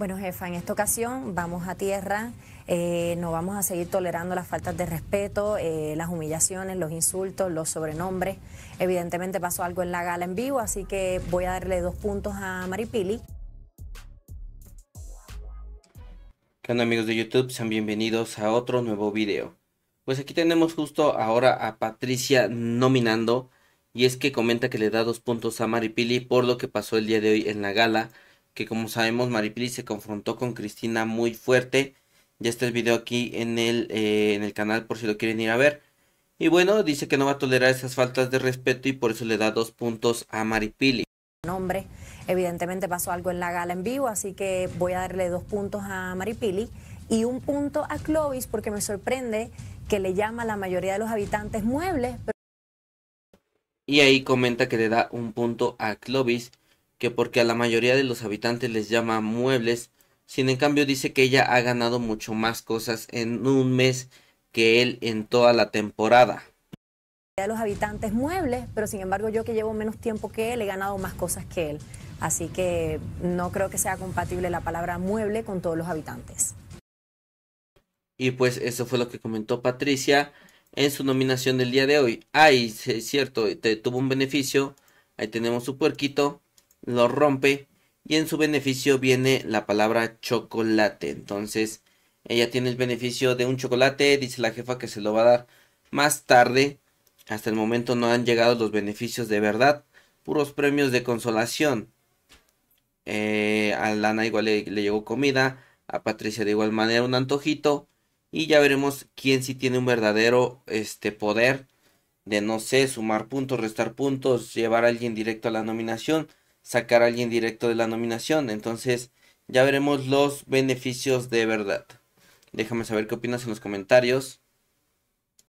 Bueno, jefa, en esta ocasión vamos a tierra, eh, no vamos a seguir tolerando las faltas de respeto, eh, las humillaciones, los insultos, los sobrenombres. Evidentemente pasó algo en la gala en vivo, así que voy a darle dos puntos a Maripili. ¿Qué onda amigos de YouTube? Sean bienvenidos a otro nuevo video. Pues aquí tenemos justo ahora a Patricia nominando y es que comenta que le da dos puntos a Maripili por lo que pasó el día de hoy en la gala que como sabemos Maripili se confrontó con Cristina muy fuerte. Ya está el video aquí en el, eh, en el canal por si lo quieren ir a ver. Y bueno, dice que no va a tolerar esas faltas de respeto y por eso le da dos puntos a Maripili. Nombre, evidentemente pasó algo en la gala en vivo, así que voy a darle dos puntos a Maripili y un punto a Clovis porque me sorprende que le llama a la mayoría de los habitantes muebles. Y ahí comenta que le da un punto a Clovis que porque a la mayoría de los habitantes les llama muebles, sin en cambio dice que ella ha ganado mucho más cosas en un mes que él en toda la temporada. A los habitantes muebles, pero sin embargo yo que llevo menos tiempo que él he ganado más cosas que él. Así que no creo que sea compatible la palabra mueble con todos los habitantes. Y pues eso fue lo que comentó Patricia en su nominación del día de hoy. Ay, es cierto, te tuvo un beneficio. Ahí tenemos su puerquito lo rompe y en su beneficio viene la palabra chocolate. Entonces, ella tiene el beneficio de un chocolate, dice la jefa que se lo va a dar más tarde. Hasta el momento no han llegado los beneficios de verdad, puros premios de consolación. Eh, a Lana igual le, llegó comida, a Patricia de igual manera un antojito y ya veremos quién si tiene un verdadero este poder de no sé, sumar puntos, restar puntos, llevar a alguien directo a la nominación sacar a alguien directo de la nominación. Entonces ya veremos los beneficios de verdad. Déjame saber qué opinas en los comentarios.